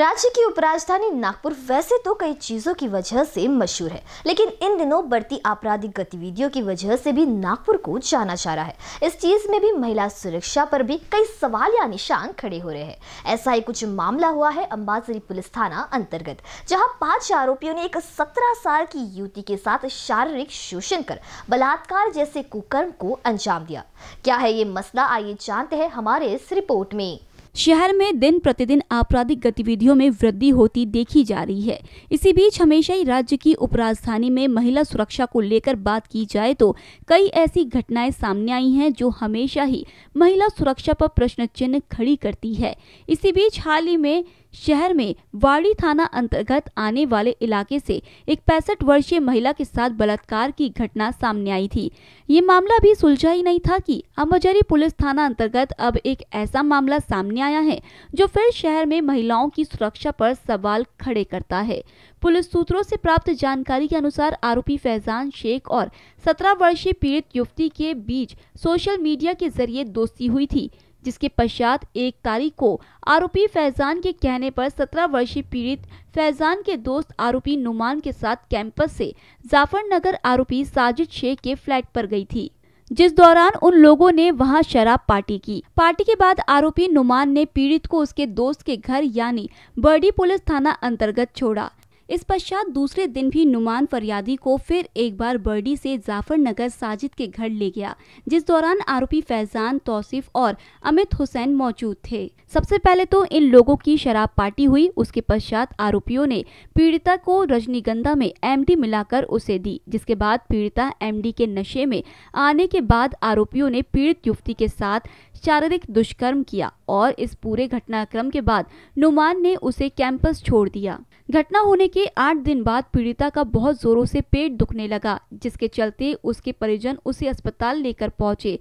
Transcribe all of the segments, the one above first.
राज्य की उपराजधानी नागपुर वैसे तो कई चीज़ों की वजह से मशहूर है लेकिन इन दिनों बढ़ती आपराधिक गतिविधियों की वजह से भी नागपुर को जाना जा रहा है इस चीज़ में भी महिला सुरक्षा पर भी कई सवाल या निशान खड़े हो रहे हैं ऐसा ही कुछ मामला हुआ है अम्बासरी पुलिस थाना अंतर्गत जहाँ पांच आरोपियों ने एक सत्रह साल की युवती के साथ शारीरिक शोषण कर बलात्कार जैसे कुकर्म को अंजाम दिया क्या है ये मसला आइए जानते हैं हमारे इस रिपोर्ट में शहर में दिन प्रतिदिन आपराधिक गतिविधियों में वृद्धि होती देखी जा रही है इसी बीच हमेशा ही राज्य की उपराजधानी में महिला सुरक्षा को लेकर बात की जाए तो कई ऐसी घटनाएं सामने आई हैं जो हमेशा ही महिला सुरक्षा पर प्रश्न चिन्ह खड़ी करती है इसी बीच हाल ही में शहर में वाड़ी थाना अंतर्गत आने वाले इलाके से एक पैंसठ वर्षीय महिला के साथ बलात्कार की घटना सामने आई थी ये मामला भी सुलझा ही नहीं था कि अमजरी पुलिस थाना अंतर्गत अब एक ऐसा मामला सामने आया है जो फिर शहर में महिलाओं की सुरक्षा पर सवाल खड़े करता है पुलिस सूत्रों से प्राप्त जानकारी के अनुसार आरोपी फैजान शेख और सत्रह वर्षीय पीड़ित युवती के बीच सोशल मीडिया के जरिए दोस्ती हुई थी जिसके पश्चात एक तारीख को आरोपी फैजान के कहने पर सत्रह वर्षीय पीड़ित फैजान के दोस्त आरोपी नुमान के साथ कैंपस से जाफरनगर आरोपी साजिद शेख के फ्लैट पर गई थी जिस दौरान उन लोगों ने वहां शराब पार्टी की पार्टी के बाद आरोपी नुमान ने पीड़ित को उसके दोस्त के घर यानी बर्डी पुलिस थाना अंतर्गत छोड़ा इस पश्चात दूसरे दिन भी नुमान फरियादी को फिर एक बार बर्डी से जाफरनगर साजिद के घर ले गया जिस दौरान आरोपी फैजान तौसीफ और अमित हुसैन मौजूद थे सबसे पहले तो इन लोगों की शराब पार्टी हुई उसके पश्चात आरोपियों ने पीड़िता को रजनीगंधा में एमडी मिलाकर उसे दी जिसके बाद पीड़िता एमडी के नशे में आने के बाद आरोपियों ने पीड़ित युवती के साथ शारीरिक दुष्कर्म किया और इस पूरे घटनाक्रम के बाद नुमान ने उसे कैंपस छोड़ दिया घटना होने के आठ दिन बाद पीड़िता का बहुत जोरों से पेट दुखने लगा जिसके चलते उसके परिजन उसे अस्पताल लेकर पहुंचे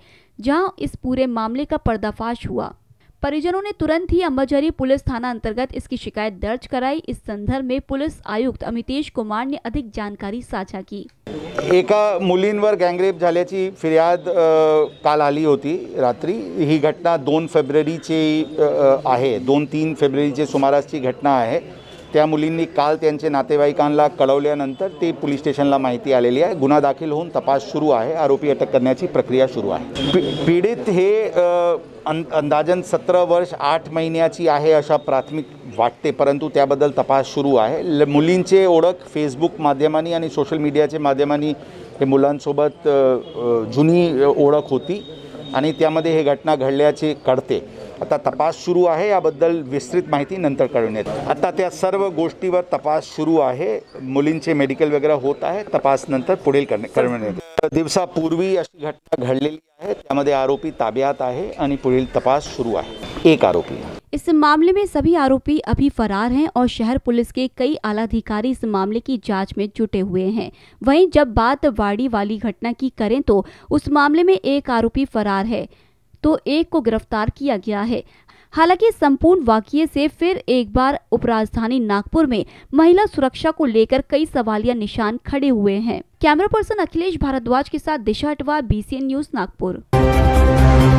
जहां इस पूरे मामले का पर्दाफाश हुआ परिजनों ने तुरंत ही अम्बाझरी पुलिस थाना अंतर्गत इसकी शिकायत दर्ज कराई इस संदर्भ में पुलिस आयुक्त अमितेश कुमार ने अधिक जानकारी साझा की एक मुलीन गँगरेप झाल्याची फिर्याद काल आली होती रात्री ही घटना दोन फेब्रुवारीची है दोन तीन फेब्रुवारीची की घटना है त्या मुलींनी काल त्यांचे नातेवाईकांना कळवल्यानंतर ती पोलीस स्टेशनला माहिती आलेली आहे गुन्हा दाखल होऊन तपास सुरू आहे आरोपी अटक करण्याची प्रक्रिया सुरू आहे पीडित हे अंदाजन सतरा वर्ष आठ महिन्याची आहे अशा प्राथमिक वाटते परंतु त्याबद्दल तपास सुरू आहे मुलींचे ओळख फेसबुक माध्यमांनी आणि सोशल मीडियाचे माध्यमांनी हे मुलांसोबत जुनी ओळख होती आणि त्यामध्ये हे घटना घडल्याचे कळते आता तपास सुरू आहे याबद्दल विस्तृत माहिती नंतर कळून येत आता त्या सर्व गोष्टीवर तपास सुरू आहे मुलींचे मेडिकल वगैरे होत आहे तपास नंतर पुढील करणे कळवून येते दिवसापूर्वी अशी घटना घडलेली आहे त्यामध्ये आरोपी ताब्यात आहे आणि पुढील तपास सुरू आहे एक आरोपी इस मामले में सभी आरोपी अभी फरार हैं और शहर पुलिस के कई आला अधिकारी इस मामले की जांच में जुटे हुए हैं वहीं जब बात वाड़ी वाली घटना की करें तो उस मामले में एक आरोपी फरार है तो एक को गिरफ्तार किया गया है हालांकि संपूर्ण वाक्य से फिर एक बार उपराजधानी नागपुर में महिला सुरक्षा को लेकर कई सवालिया निशान खड़े हुए हैं कैमरा पर्सन अखिलेश भारद्वाज के साथ दिशा अटवा बी न्यूज नागपुर